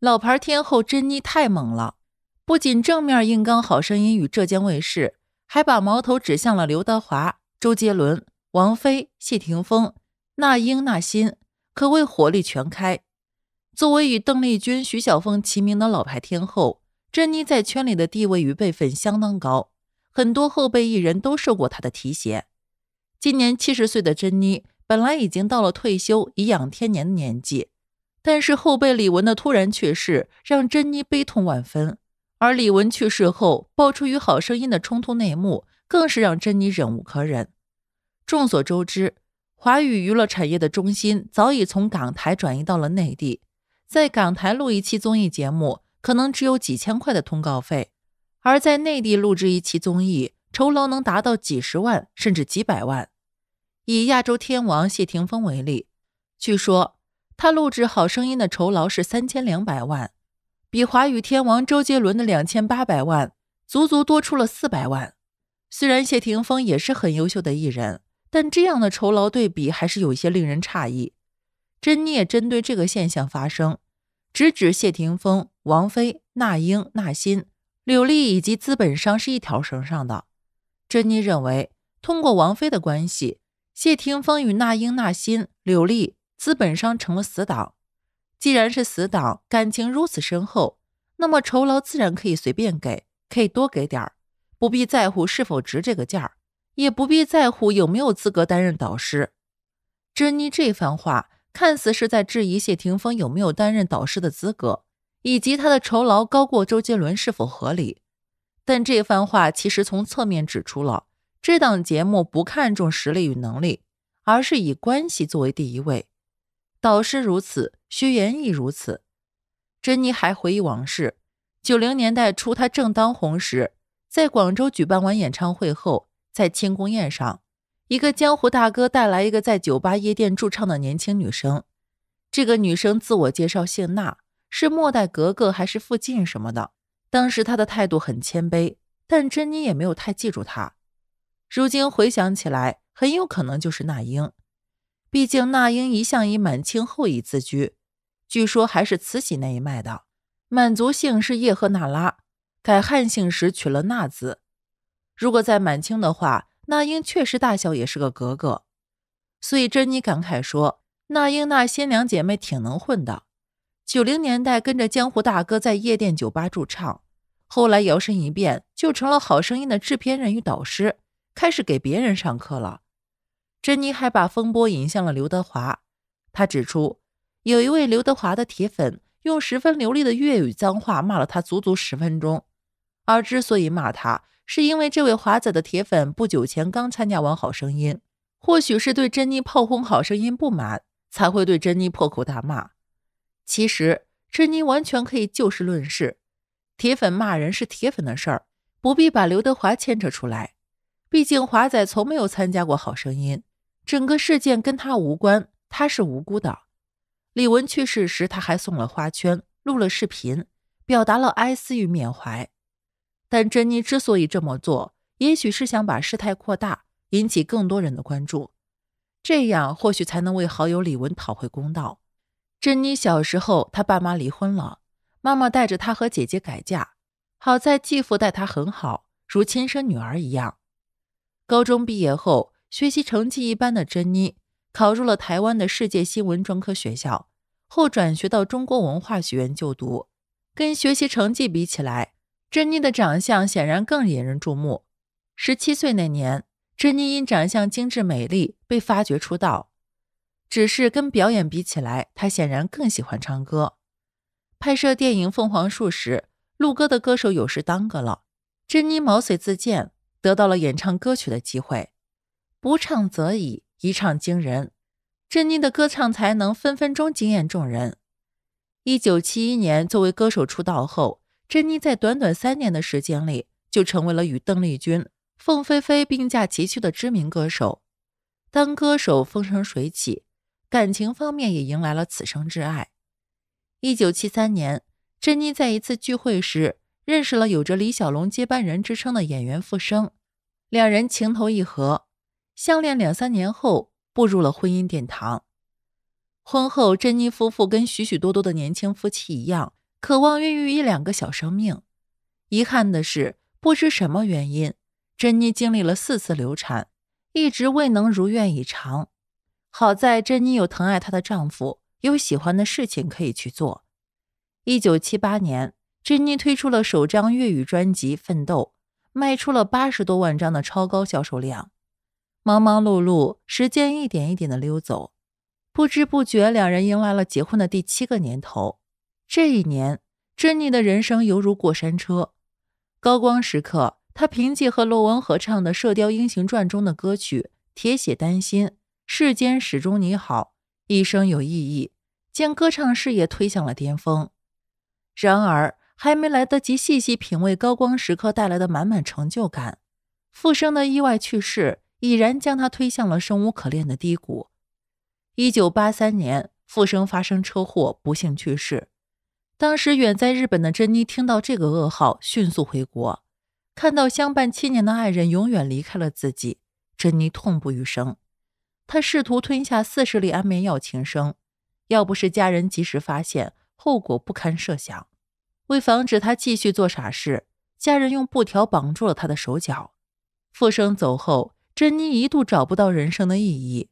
老牌天后珍妮太猛了，不仅正面硬刚《好声音》与浙江卫视，还把矛头指向了刘德华、周杰伦、王菲、谢霆锋、那英、那新，可谓火力全开。作为与邓丽君、徐小凤齐名的老牌天后，珍妮在圈里的地位与辈分相当高，很多后辈艺人都受过她的提携。今年七十岁的珍妮，本来已经到了退休颐养天年的年纪。但是后辈李玟的突然去世让珍妮悲痛万分，而李玟去世后爆出与《好声音》的冲突内幕，更是让珍妮忍无可忍。众所周知，华语娱乐产业的中心早已从港台转移到了内地，在港台录一期综艺节目可能只有几千块的通告费，而在内地录制一期综艺酬劳能达到几十万甚至几百万。以亚洲天王谢霆锋为例，据说。他录制《好声音》的酬劳是三千两百万，比华语天王周杰伦的两千八百万足足多出了四百万。虽然谢霆锋也是很优秀的艺人，但这样的酬劳对比还是有些令人诧异。珍妮也针对这个现象发声，直指谢霆锋、王菲、那英、那新、柳丽以及资本商是一条绳上的。珍妮认为，通过王菲的关系，谢霆锋与那英、那新、柳丽。资本商成了死党，既然是死党，感情如此深厚，那么酬劳自然可以随便给，可以多给点儿，不必在乎是否值这个价儿，也不必在乎有没有资格担任导师。珍妮这番话看似是在质疑谢霆锋有没有担任导师的资格，以及他的酬劳高过周杰伦是否合理，但这番话其实从侧面指出了这档节目不看重实力与能力，而是以关系作为第一位。导师如此，薛岩亦如此。珍妮还回忆往事：九零年代初，她正当红时，在广州举办完演唱会后，在庆功宴上，一个江湖大哥带来一个在酒吧夜店驻唱的年轻女生。这个女生自我介绍姓娜，是末代格格还是附近什么的。当时她的态度很谦卑，但珍妮也没有太记住她。如今回想起来，很有可能就是那英。毕竟，那英一向以满清后裔自居，据说还是慈禧那一脉的满族姓是叶赫那拉，改汉姓时取了“那”字。如果在满清的话，那英确实大小也是个格格。所以，珍妮感慨说：“那英那新两姐妹挺能混的。九零年代跟着江湖大哥在夜店酒吧驻唱，后来摇身一变就成了《好声音》的制片人与导师，开始给别人上课了。”珍妮还把风波引向了刘德华。她指出，有一位刘德华的铁粉用十分流利的粤语脏话骂了他足足十分钟。而之所以骂他，是因为这位华仔的铁粉不久前刚参加完《好声音》，或许是对珍妮炮轰《好声音》不满，才会对珍妮破口大骂。其实，珍妮完全可以就事论事，铁粉骂人是铁粉的事儿，不必把刘德华牵扯出来。毕竟，华仔从没有参加过《好声音》。整个事件跟他无关，他是无辜的。李文去世时，他还送了花圈，录了视频，表达了哀思与缅怀。但珍妮之所以这么做，也许是想把事态扩大，引起更多人的关注，这样或许才能为好友李文讨回公道。珍妮小时候，她爸妈离婚了，妈妈带着她和姐姐改嫁，好在继父待她很好，如亲生女儿一样。高中毕业后。学习成绩一般的珍妮考入了台湾的世界新闻专科学校，后转学到中国文化学院就读。跟学习成绩比起来，珍妮的长相显然更引人注目。十七岁那年，珍妮因长相精致美丽被发掘出道。只是跟表演比起来，她显然更喜欢唱歌。拍摄电影《凤凰树》时，录歌的歌手有事耽搁了，珍妮毛遂自荐，得到了演唱歌曲的机会。不唱则已，一唱惊人。珍妮的歌唱才能分分钟惊艳众人。一九七一年，作为歌手出道后，珍妮在短短三年的时间里就成为了与邓丽君、凤飞飞并驾齐驱的知名歌手。当歌手风生水起，感情方面也迎来了此生挚爱。一九七三年，珍妮在一次聚会时认识了有着李小龙接班人之称的演员傅生，两人情投意合。相恋两三年后，步入了婚姻殿堂。婚后，珍妮夫妇跟许许多多的年轻夫妻一样，渴望孕育一两个小生命。遗憾的是，不知什么原因，珍妮经历了四次流产，一直未能如愿以偿。好在珍妮有疼爱她的丈夫，有喜欢的事情可以去做。一九七八年，珍妮推出了首张粤语专辑《奋斗》，卖出了八十多万张的超高销售量。忙忙碌碌，时间一点一点地溜走，不知不觉，两人迎来了结婚的第七个年头。这一年，珍妮的人生犹如过山车。高光时刻，她凭借和罗文合唱的《射雕英雄传》中的歌曲《铁血丹心》，世间始终你好，一生有意义，将歌唱事业推向了巅峰。然而，还没来得及细细品味高光时刻带来的满满成就感，富生的意外去世。已然将他推向了生无可恋的低谷。一九八三年，富生发生车祸，不幸去世。当时远在日本的珍妮听到这个噩耗，迅速回国，看到相伴七年的爱人永远离开了自己，珍妮痛不欲生。她试图吞下四十粒安眠药轻生，要不是家人及时发现，后果不堪设想。为防止她继续做傻事，家人用布条绑住了她的手脚。富生走后。珍妮一度找不到人生的意义，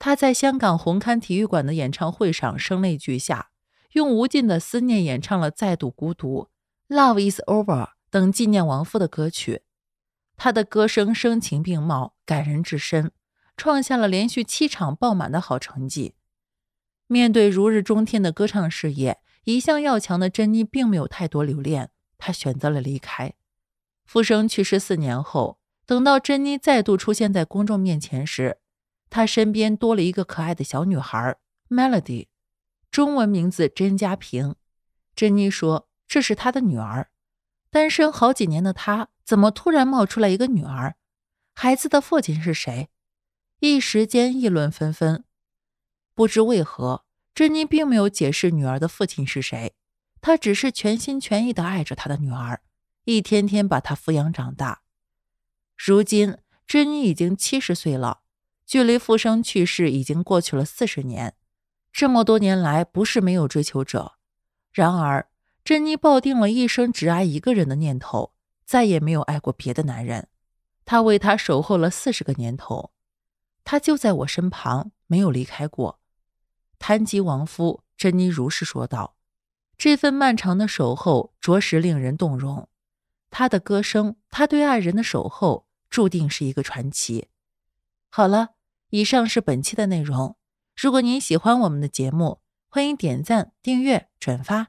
她在香港红磡体育馆的演唱会上声泪俱下，用无尽的思念演唱了《再度孤独》《Love Is Over》等纪念亡夫的歌曲。她的歌声声情并茂，感人至深，创下了连续七场爆满的好成绩。面对如日中天的歌唱事业，一向要强的珍妮并没有太多留恋，她选择了离开。傅生去世四年后。等到珍妮再度出现在公众面前时，她身边多了一个可爱的小女孩，Melody，中文名字甄佳平。珍妮说：“这是她的女儿。”单身好几年的她，怎么突然冒出来一个女儿？孩子的父亲是谁？一时间议论纷纷。不知为何，珍妮并没有解释女儿的父亲是谁，她只是全心全意地爱着她的女儿，一天天把她抚养长大。如今，珍妮已经七十岁了，距离富生去世已经过去了四十年。这么多年来，不是没有追求者，然而，珍妮抱定了一生只爱一个人的念头，再也没有爱过别的男人。她为他守候了四十个年头，他就在我身旁，没有离开过。谈及亡夫，珍妮如是说道：“这份漫长的守候，着实令人动容。他的歌声，他对爱人的守候。”注定是一个传奇。好了，以上是本期的内容。如果您喜欢我们的节目，欢迎点赞、订阅、转发。